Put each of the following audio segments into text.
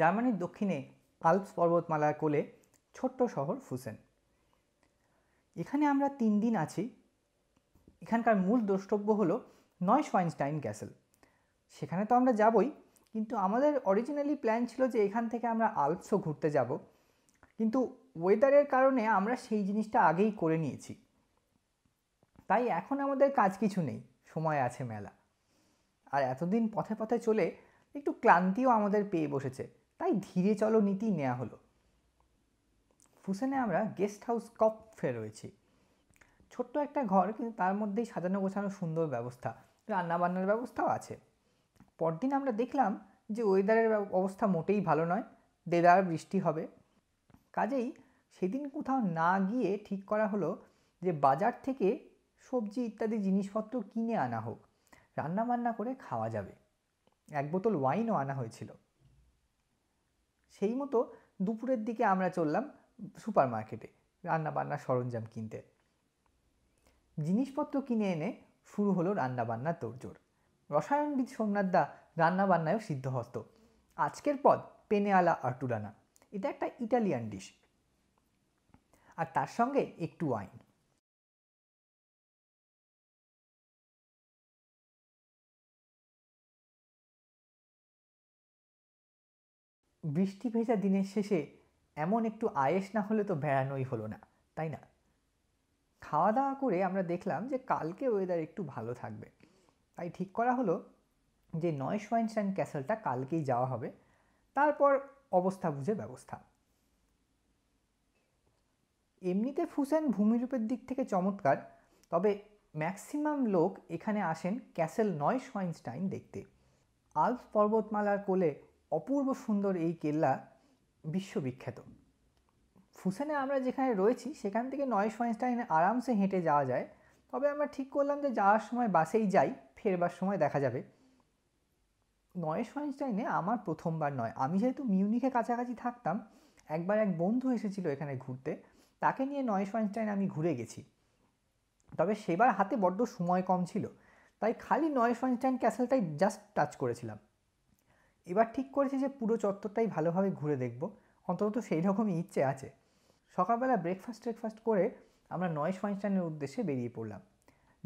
জার্মানির দক্ষিণে আলপস পর্বতমালার কোলে ছোট্ট শহর ফুসেন এখানে আমরা তিন দিন আছি এখানকার মূল দ্রষ্টব্য হলো নয় সোয়াইনস্টাইন ক্যাসেল সেখানে তো আমরা যাবই কিন্তু আমাদের অরিজিনালি প্ল্যান ছিল যে এখান থেকে আমরা আলপসও ঘুরতে যাব কিন্তু ওয়েদারের কারণে আমরা সেই জিনিসটা আগেই করে নিয়েছি তাই এখন আমাদের কাজ কিছু নেই সময় আছে মেলা আর এতদিন পথে পথে চলে একটু ক্লান্তিও আমাদের পেয়ে বসেছে তাই ধীরে চলো নীতি নেওয়া হলো ফুসেনে আমরা গেস্ট হাউস কপফে রয়েছি ছোট্ট একটা ঘর কিন্তু তার মধ্যেই সাজানো গোছানো সুন্দর ব্যবস্থা রান্নাবান্নার ব্যবস্থাও আছে পরদিন আমরা দেখলাম যে ওয়েদারের অবস্থা মোটেই ভালো নয় দেদার বৃষ্টি হবে কাজেই সেদিন কোথাও না গিয়ে ঠিক করা হলো যে বাজার থেকে সবজি ইত্যাদি জিনিসপত্র কিনে আনা হোক রান্নাবান্না করে খাওয়া যাবে এক বোতল ওয়াইনও আনা হয়েছিল সেই মতো দুপুরের দিকে আমরা চললাম সুপার মার্কেটে রান্নাবান্নার সরঞ্জাম কিনতে জিনিসপত্র কিনে এনে শুরু হলো রান্নাবান্নার তোড়জোড় রসায়নবিদ সোমনাথদা রান্নাবান্নায়ও সিদ্ধহস্ত আজকের পদ পেনে আলা আর্টুরানা এটা একটা ইটালিয়ান ডিশ আর তার সঙ্গে একটু ওয়াইন বৃষ্টি ভেজা দিনের শেষে এমন একটু আয়েস না হলে তো বেড়ানোই হলো না তাই না খাওয়া দাওয়া করে আমরা দেখলাম যে কালকে ওয়েদার একটু ভালো থাকবে তাই ঠিক করা হলো যে নয় সোয়াইনস্টাইন ক্যাসেলটা কালকেই যাওয়া হবে তারপর অবস্থা বুঝে ব্যবস্থা এমনিতে ফুসেন ভূমিরূপের দিক থেকে চমৎকার তবে ম্যাক্সিমাম লোক এখানে আসেন ক্যাসেল নয় সোয়াইনস্টাইন দেখতে আল্পস পর্বতমালার কোলে অপূর্ব সুন্দর এই কেল্লা বিশ্ববিখ্যাত ফুসেনে আমরা যেখানে রয়েছি সেখান থেকে নয় শয়েস্টাইনে আরামসে হেঁটে যাওয়া যায় তবে আমরা ঠিক করলাম যে যাওয়ার সময় বাসেই যাই ফেরবার সময় দেখা যাবে নয় শয়েস্টাইনে আমার প্রথমবার নয় আমি যেহেতু মিউনিখে কাছাকাছি থাকতাম একবার এক বন্ধু এসেছিল এখানে ঘুরতে তাকে নিয়ে নয় শয়েস্টাইন আমি ঘুরে গেছি তবে সেবার হাতে বড্ড সময় কম ছিল তাই খালি নয় শয়েস্টাইন ক্যাসেলটাই জাস্ট টাচ করেছিলাম এবার ঠিক করেছি যে পুরো চত্বরটাই ভালোভাবে ঘুরে দেখব অন্তত সেই রকমই ইচ্ছে আছে সকালবেলা ব্রেকফাস্ট ট্রেকফাস্ট করে আমরা নয়েস ফাইনস্টাইনের উদ্দেশ্যে বেরিয়ে পড়লাম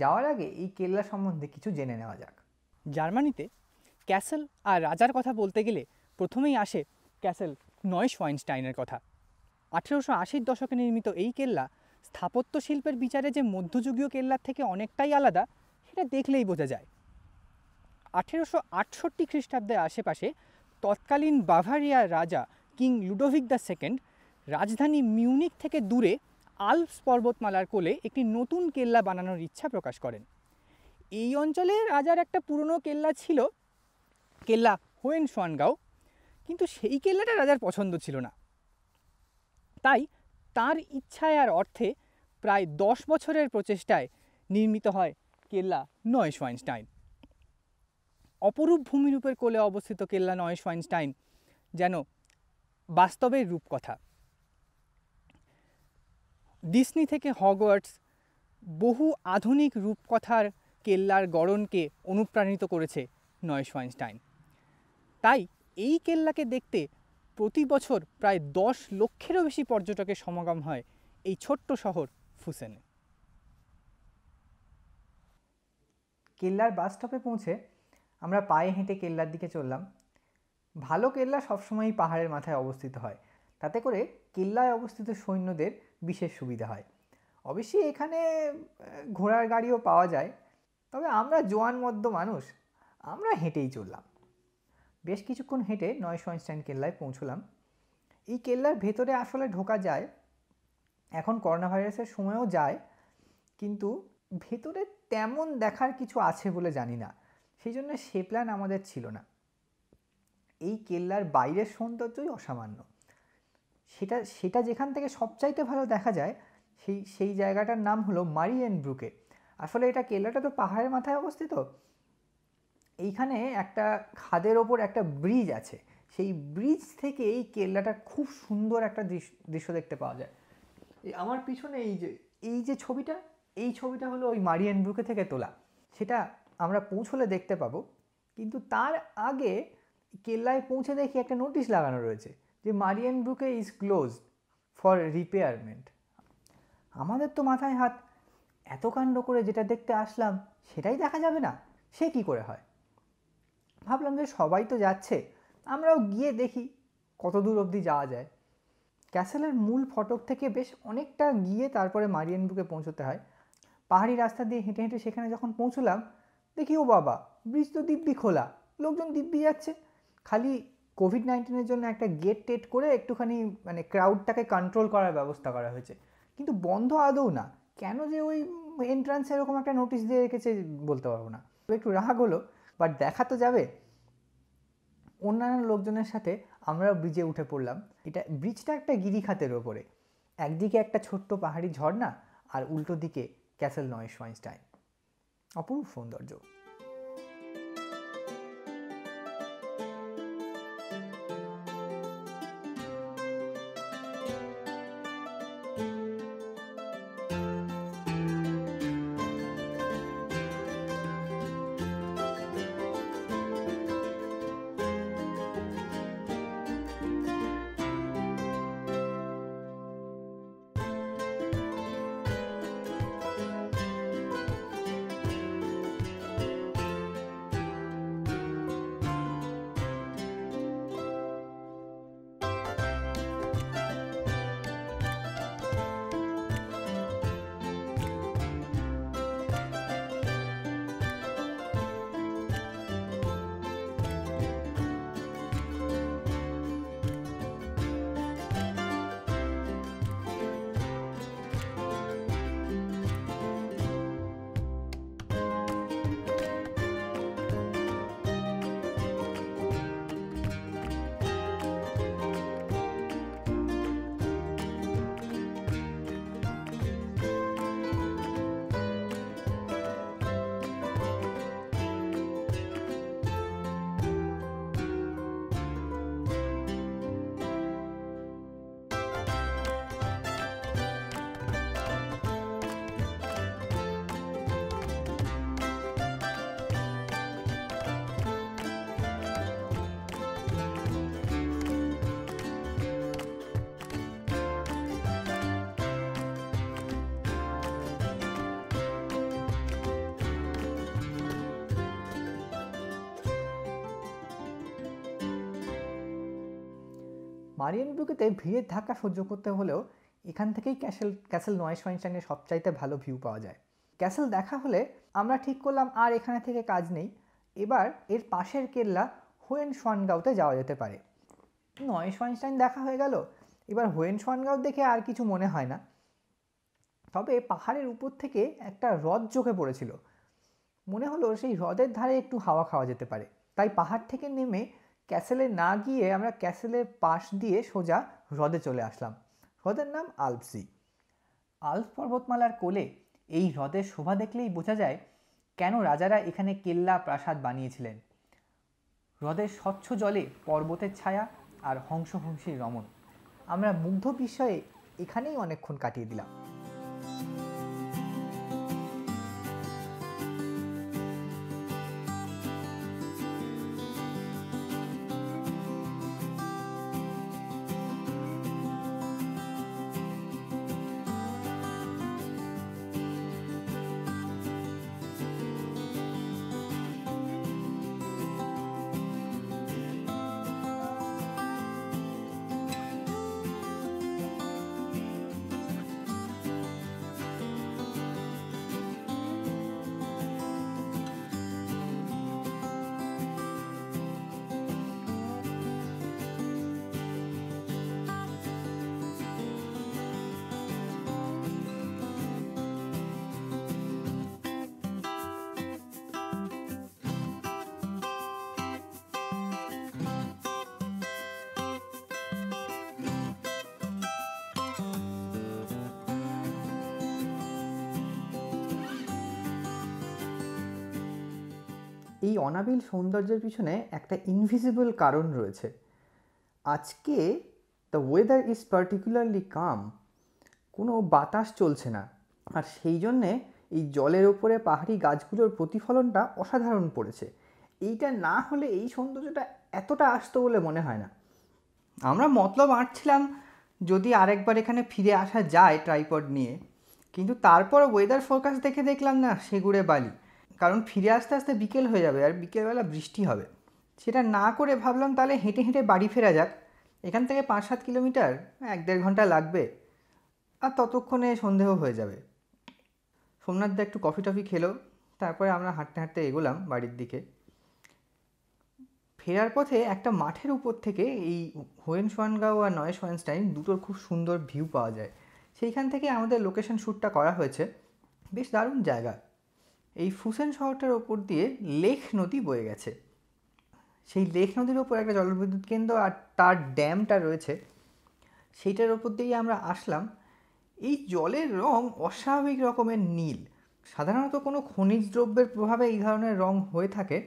যাওয়ার আগে এই কেল্লা সম্বন্ধে কিছু জেনে নেওয়া যাক জার্মানিতে ক্যাসেল আর রাজার কথা বলতে গেলে প্রথমেই আসে ক্যাসেল নয়েস ওয়াইনস্টাইনের কথা আঠেরোশো আশির দশকে নির্মিত এই কেল্লা স্থাপত্য শিল্পের বিচারে যে মধ্যযুগীয় কেল্লার থেকে অনেকটাই আলাদা সেটা দেখলেই বোঝা যায় আঠেরোশো আটষট্টি খ্রিস্টাব্দের আশেপাশে তৎকালীন বাভারিয়ার রাজা কিং লুডোভিক দ্য সেকেন্ড রাজধানী মিউনিক থেকে দূরে আলপস পর্বতমালার কোলে একটি নতুন কেল্লা বানানোর ইচ্ছা প্রকাশ করেন এই অঞ্চলে রাজার একটা পুরনো কেল্লা ছিল কেল্লা হোয়েন সোয়ানগাঁও কিন্তু সেই কেল্লাটা রাজার পছন্দ ছিল না তাই তার ইচ্ছায় আর অর্থে প্রায় দশ বছরের প্রচেষ্টায় নির্মিত হয় কেল্লা নয় সোয়াইনস্টাইন অপরূপ ভূমিরূপের কোলে অবস্থিত কেল্লা নয়েস ওয়াইনস্টাইন যেন বাস্তবের রূপকথা ডিসনি থেকে হগওয়ার্টস বহু আধুনিক রূপকথার কেল্লার গড়নকে অনুপ্রাণিত করেছে নয়েস ওয়াইনস্টাইন তাই এই কেল্লাকে দেখতে প্রতি বছর প্রায় দশ লক্ষেরও বেশি পর্যটকের সমাগম হয় এই ছোট্ট শহর ফুসেনে কেল্লার বাস স্টপে পৌঁছে আমরা পায়ে হেঁটে কেল্লার দিকে চললাম ভালো কেল্লা সবসময়ই পাহাড়ের মাথায় অবস্থিত হয় তাতে করে কেল্লায় অবস্থিত সৈন্যদের বিশেষ সুবিধা হয় অবশ্যই এখানে ঘোড়ার গাড়িও পাওয়া যায় তবে আমরা জোয়ান মধ্য মানুষ আমরা হেঁটেই চললাম বেশ কিছুক্ষণ হেঁটে নয় আইনস্টাইন কেল্লায় পৌঁছলাম এই কেল্লার ভেতরে আসলে ঢোকা যায় এখন করোনা ভাইরাসের সময়ও যায় কিন্তু ভেতরে তেমন দেখার কিছু আছে বলে জানি না সেই জন্য সে প্ল্যান আমাদের ছিল না এই কেল্লার বাইরের সৌন্দর্যই অসামান্য সেটা সেটা যেখান থেকে সবচাইতে ভালো দেখা যায় সেই সেই জায়গাটার নাম হলো মারিয়েন ব্রুকে আসলে এটা কেল্লাটা তো পাহাড়ের মাথায় অবস্থিত এইখানে একটা খাদের ওপর একটা ব্রিজ আছে সেই ব্রিজ থেকে এই কেল্লাটার খুব সুন্দর একটা দৃশ্য দেখতে পাওয়া যায় আমার পিছনে এই যে এই যে ছবিটা এই ছবিটা হলো ওই মারিয়েন ব্রুকে থেকে তোলা সেটা আমরা পৌঁছলে দেখতে পাবো কিন্তু তার আগে কেল্লায় পৌঁছে দেখি একটা নোটিশ লাগানো রয়েছে যে Marienbrucke is close for repairment আমাদের তো মাথায় হাত এত কাণ্ড করে যেটা দেখতে আসলাম সেটাই দেখা যাবে না সে কি করে হয় ভাবলাম যে সবাই তো যাচ্ছে আমরাও গিয়ে দেখি কত দূর অবধি যাওয়া যায় ক্যাসেলের মূল ফটক থেকে বেশ অনেকটা গিয়ে তারপরে মারিয়ান বুকে পৌঁছতে হয় পাহাড়ি রাস্তা দিয়ে হেঁটে হেঁটে সেখানে যখন পৌঁছলাম দেখি ও বাবা ব্রিজ তো দিব্যি খোলা লোকজন দিব্যি যাচ্ছে খালি কোভিড নাইন্টিনের জন্য একটা গেট টেট করে একটুখানি মানে ক্রাউডটাকে কন্ট্রোল করার ব্যবস্থা করা হয়েছে কিন্তু বন্ধ আদৌ না কেন যে ওই এন্ট্রান্সে এরকম একটা নোটিশ দিয়ে রেখেছে বলতে পারবো না একটু রাগ হলো বাট দেখা তো যাবে অন্যান্য লোকজনের সাথে আমরা ব্রিজে উঠে পড়লাম এটা ব্রিজটা একটা গিরিখাতের ওপরে একদিকে একটা ছোট্ট পাহাড়ি ঝর্ণা আর উল্টো দিকে ক্যাসেল নয় ওয়াইনস্টাইন অপরূপ সৌন্দর্য মারিয়ান ভিউতে ভিড়ের ধাক্কা সহ্য করতে হলেও এখান থেকেই ক্যাসেল ক্যাসেল নয়শাইনশাইনের সবচাইতে ভালো ভিউ পাওয়া যায় ক্যাসেল দেখা হলে আমরা ঠিক করলাম আর এখানে থেকে কাজ নেই এবার এর পাশের কেল্লা হোয়েন সোয়ানগাঁওতে যাওয়া যেতে পারে নয় সোয়াইনস্টাইন দেখা হয়ে গেল এবার হোয়েন সোয়ানগাঁও দেখে আর কিছু মনে হয় না তবে পাহাড়ের উপর থেকে একটা হ্রদ চোখে পড়েছিল মনে হলো সেই হ্রদের ধারে একটু হাওয়া খাওয়া যেতে পারে তাই পাহাড় থেকে নেমে ক্যাসেলে না গিয়ে আমরা ক্যাসেলের পাশ দিয়ে সোজা হ্রদে চলে আসলাম হ্রদের নাম আলপসি আলপ পর্বতমালার কোলে এই হ্রদের শোভা দেখলেই বোঝা যায় কেন রাজারা এখানে কেল্লা প্রাসাদ বানিয়েছিলেন হ্রদের স্বচ্ছ জলে পর্বতের ছায়া আর হংসহংসীর রমণ আমরা মুগ্ধ বিষয়ে এখানেই অনেকক্ষণ কাটিয়ে দিলাম এই অনাবিল সৌন্দর্যের পিছনে একটা ইনভিজিবল কারণ রয়েছে আজকে the weather is particularly calm কোনো বাতাস চলছে না আর সেই জন্যে এই জলের ওপরে পাহাড়ি গাছগুলোর প্রতিফলনটা অসাধারণ পড়েছে এইটা না হলে এই সৌন্দর্যটা এতটা আসতো বলে মনে হয় না আমরা মতলব আঁটছিলাম যদি আরেকবার এখানে ফিরে আসা যায় ট্রাইপড নিয়ে কিন্তু তারপর ওয়েদার ফোরকাস্ট দেখে দেখলাম না সেগুড়ে বালি কারণ ফিরে আসতে আসতে বিকেল হয়ে যাবে আর বিকেলবেলা বৃষ্টি হবে সেটা না করে ভাবলাম তাহলে হেঁটে হেঁটে বাড়ি ফেরা যাক এখান থেকে পাঁচ সাত কিলোমিটার এক দেড় ঘন্টা লাগবে আর ততক্ষণে সন্দেহ হয়ে যাবে দা একটু কফি টফি খেলো তারপরে আমরা হাঁটতে হাঁটতে এগোলাম বাড়ির দিকে ফেরার পথে একটা মাঠের উপর থেকে এই হোয়েন সোয়ানগাঁও আর নয় সোয়েনস্টাইন দুটোর খুব সুন্দর ভিউ পাওয়া যায় সেইখান থেকে আমাদের লোকেশন শ্যুটটা করা হয়েছে বেশ দারুণ জায়গা এই ফুসেন শহরটার ওপর দিয়ে লেখ নদী বয়ে গেছে সেই লেখ নদীর ওপর একটা জলবিদ্যুৎ কেন্দ্র আর তার ড্যামটা রয়েছে সেইটার ওপর দিয়েই আমরা আসলাম এই জলের রং অস্বাভাবিক রকমের নীল সাধারণত কোনো খনিজ দ্রব্যের প্রভাবে এই ধরনের রং হয়ে থাকে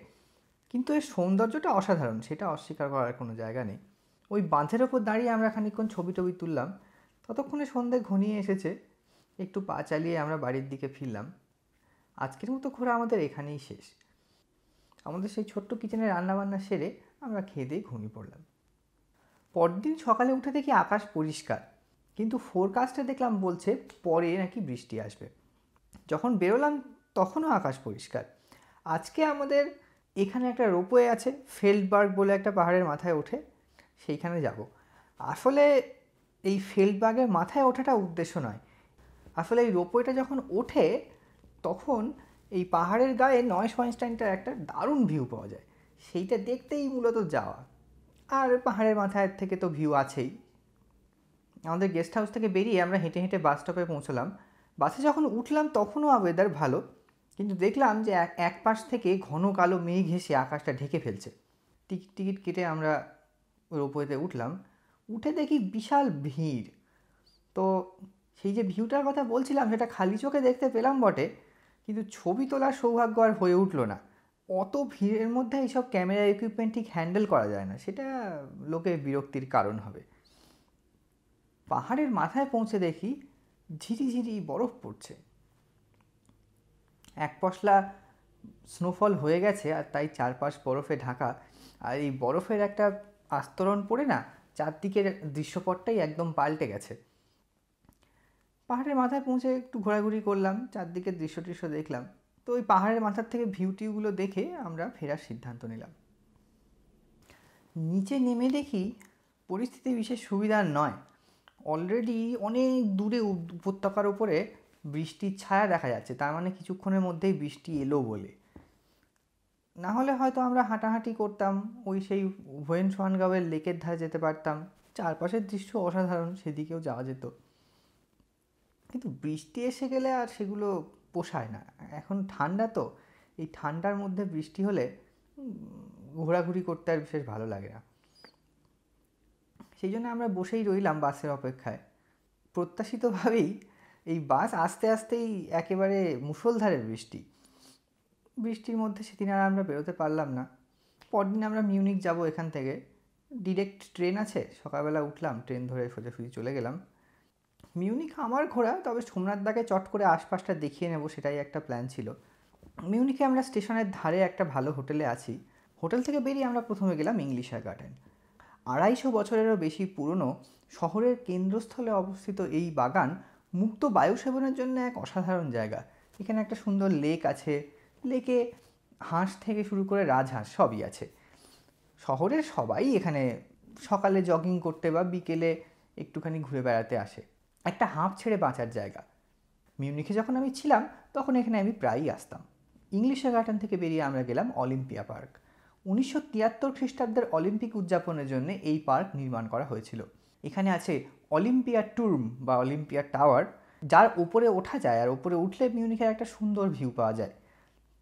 কিন্তু এর সৌন্দর্যটা অসাধারণ সেটা অস্বীকার করার কোনো জায়গা নেই ওই বাঁধের ওপর দাঁড়িয়ে আমরা খানিকক্ষণ ছবি টবি তুললাম ততক্ষণে সন্ধ্যে ঘনিয়ে এসেছে একটু পা চালিয়ে আমরা বাড়ির দিকে ফিরলাম আজকের মতো ঘোরা আমাদের এখানেই শেষ আমাদের সেই ছোট্ট কিচেনে রান্নাবান্না সেরে আমরা খেয়ে দিয়ে ঘুমিয়ে পড়লাম পরদিন সকালে উঠে দেখি আকাশ পরিষ্কার কিন্তু ফোরকাস্টে দেখলাম বলছে পরে নাকি বৃষ্টি আসবে যখন বেরোলাম তখনও আকাশ পরিষ্কার আজকে আমাদের এখানে একটা রোপওয়ে আছে ফেল্ডবার্গ বলে একটা পাহাড়ের মাথায় ওঠে সেইখানে যাব আসলে এই ফেল্ডবার্গের মাথায় ওঠাটা উদ্দেশ্য নয় আসলে এই রোপওয়েটা যখন ওঠে তখন এই পাহাড়ের গায়ে নয়েস ওয়াইনস্টাইনটার একটা দারুণ ভিউ পাওয়া যায় সেইটা দেখতেই মূলত যাওয়া আর পাহাড়ের মাথায় থেকে তো ভিউ আছেই আমাদের গেস্ট হাউস থেকে বেরিয়ে আমরা হেঁটে হেঁটে বাস স্টপে পৌঁছলাম বাসে যখন উঠলাম তখনও ওয়েদার ভালো কিন্তু দেখলাম যে এক পাশ থেকে ঘন কালো মেঘ এসে আকাশটা ঢেকে ফেলছে টিকিট টিকিট কেটে আমরা রোপওয়েতে উঠলাম উঠে দেখি বিশাল ভিড় তো সেই যে ভিউটার কথা বলছিলাম সেটা খালি চোখে দেখতে পেলাম বটে কিন্তু ছবি তোলার সৌভাগ্য আর হয়ে উঠলো না অত ভিড়ের মধ্যে এইসব ক্যামেরা ইকুইপমেন্ট ঠিক হ্যান্ডেল করা যায় না সেটা লোকের বিরক্তির কারণ হবে পাহাড়ের মাথায় পৌঁছে দেখি ঝিরিঝিরি বরফ পড়ছে এক পশলা স্নোফল হয়ে গেছে আর তাই চারপাশ বরফে ঢাকা আর এই বরফের একটা আস্তরণ পড়ে না চারদিকের দৃশ্যপটটাই একদম পাল্টে গেছে পাহাড়ের মাথায় পৌঁছে একটু ঘোরাঘুরি করলাম চারদিকের দৃশ্য টৃশ্য দেখলাম তো ওই পাহাড়ের মাথার থেকে ভিউটিউগুলো দেখে আমরা ফেরার সিদ্ধান্ত নিলাম নিচে নেমে দেখি পরিস্থিতি বিশেষ সুবিধার নয় অলরেডি অনেক দূরে উপত্যকার উপরে বৃষ্টির ছায়া দেখা যাচ্ছে তার মানে কিছুক্ষণের মধ্যেই বৃষ্টি এলো বলে না হলে হয়তো আমরা হাঁটাহাঁটি করতাম ওই সেই ভোয়েন সোহানগাঁওয়ের লেকের ধারে যেতে পারতাম চারপাশের দৃশ্য অসাধারণ সেদিকেও যাওয়া যেত কিন্তু বৃষ্টি এসে গেলে আর সেগুলো পোষায় না এখন ঠান্ডা তো এই ঠান্ডার মধ্যে বৃষ্টি হলে ঘোরাঘুরি করতে আর বিশেষ ভালো লাগে না সেই জন্য আমরা বসেই রইলাম বাসের অপেক্ষায় প্রত্যাশিতভাবেই এই বাস আস্তে আস্তেই একেবারে মুসলধারের বৃষ্টি বৃষ্টির মধ্যে সেদিন আর আমরা বেরোতে পারলাম না পরদিন আমরা মিউনিক যাব এখান থেকে ডিরেক্ট ট্রেন আছে সকালবেলা উঠলাম ট্রেন ধরে সোজাসুজি চলে গেলাম মিউনিক আমার ঘোরা তবে সোমনাথ দাকে চট করে আশপাশটা দেখিয়ে নেব সেটাই একটা প্ল্যান ছিল মিউনিকে আমরা স্টেশনের ধারে একটা ভালো হোটেলে আছি হোটেল থেকে বেরিয়ে আমরা প্রথমে গেলাম ইংলিশার গার্ডেন আড়াইশো বছরেরও বেশি পুরনো শহরের কেন্দ্রস্থলে অবস্থিত এই বাগান মুক্ত বায়ু সেবনের জন্য এক অসাধারণ জায়গা এখানে একটা সুন্দর লেক আছে লেকে হাঁস থেকে শুরু করে রাজহাঁস সবই আছে শহরের সবাই এখানে সকালে জগিং করতে বা বিকেলে একটুখানি ঘুরে বেড়াতে আসে একটা হাঁপ ছেড়ে বাঁচার জায়গা মিউনিখে যখন আমি ছিলাম তখন এখানে আমি প্রায়ই আসতাম ইংলিশে গার্ডেন থেকে বেরিয়ে আমরা গেলাম অলিম্পিয়া পার্ক উনিশশো তিয়াত্তর খ্রিস্টাব্দের অলিম্পিক উদযাপনের জন্য এই পার্ক নির্মাণ করা হয়েছিল এখানে আছে অলিম্পিয়া টুর্ম বা অলিম্পিয়া টাওয়ার যার ওপরে ওঠা যায় আর ওপরে উঠলে মিউনিখের একটা সুন্দর ভিউ পাওয়া যায়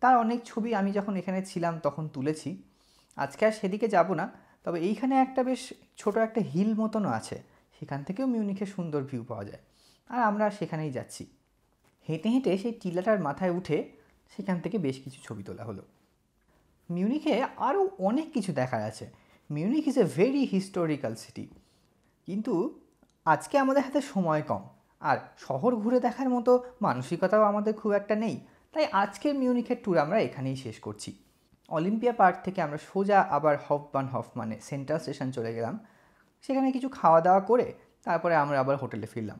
তার অনেক ছবি আমি যখন এখানে ছিলাম তখন তুলেছি আজকে আর সেদিকে যাব না তবে এইখানে একটা বেশ ছোট একটা হিল মতনও আছে সেখান থেকেও মিউনিখের সুন্দর ভিউ পাওয়া যায় আর আমরা সেখানেই যাচ্ছি হেঁটে হেঁটে সেই টিলাটার মাথায় উঠে সেখান থেকে বেশ কিছু ছবি তোলা হলো মিউনিখে আরও অনেক কিছু দেখার আছে Munich is a very historical city কিন্তু আজকে আমাদের হাতে সময় কম আর শহর ঘুরে দেখার মতো মানসিকতাও আমাদের খুব একটা নেই তাই আজকের মিউনিখের ট্যুর আমরা এখানেই শেষ করছি অলিম্পিয়া পার্ক থেকে আমরা সোজা আবার হফ বান হফ মানে সেন্ট্রাল স্টেশন চলে গেলাম সেখানে কিছু খাওয়া দাওয়া করে তারপরে আমরা আবার হোটেলে ফিরলাম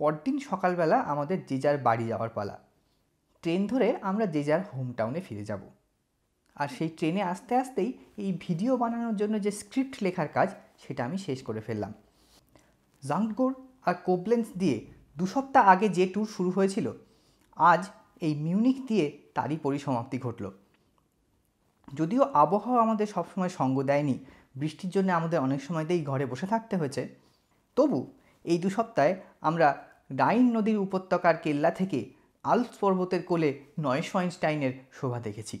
পরদিন সকালবেলা আমাদের যে যার বাড়ি যাওয়ার পালা ট্রেন ধরে আমরা যে যার হোম টাউনে ফিরে যাব আর সেই ট্রেনে আস্তে আস্তেই এই ভিডিও বানানোর জন্য যে স্ক্রিপ্ট লেখার কাজ সেটা আমি শেষ করে ফেললাম জাঙ্কগোর আর কোবলেন্স দিয়ে দু সপ্তাহ আগে যে ট্যুর শুরু হয়েছিল আজ এই মিউনিক দিয়ে তারই পরিসমাপ্তি ঘটল যদিও আবহাওয়া আমাদের সবসময় সঙ্গ দেয়নি বৃষ্টির জন্য আমাদের অনেক সময়তেই ঘরে বসে থাকতে হয়েছে তবু এই দু সপ্তাহে আমরা ডাইন নদীর উপত্যকার কেল্লা থেকে আলস পর্বতের কোলে নয়শোয়াইনস্টাইনের শোভা দেখেছি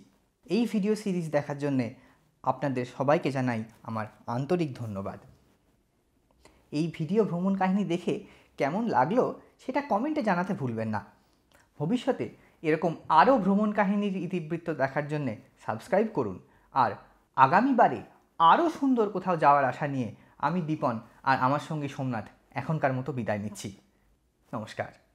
এই ভিডিও সিরিজ দেখার জন্যে আপনাদের সবাইকে জানাই আমার আন্তরিক ধন্যবাদ এই ভিডিও ভ্রমণ কাহিনী দেখে কেমন লাগলো সেটা কমেন্টে জানাতে ভুলবেন না ভবিষ্যতে এরকম আরও ভ্রমণ কাহিনীর ইতিবৃত্ত দেখার জন্যে সাবস্ক্রাইব করুন আর আগামীবারে আরও সুন্দর কোথাও যাওয়ার আশা নিয়ে আমি দীপন আর আমার সঙ্গে সোমনাথ এখনকার মতো বিদায় নিচ্ছি নমস্কার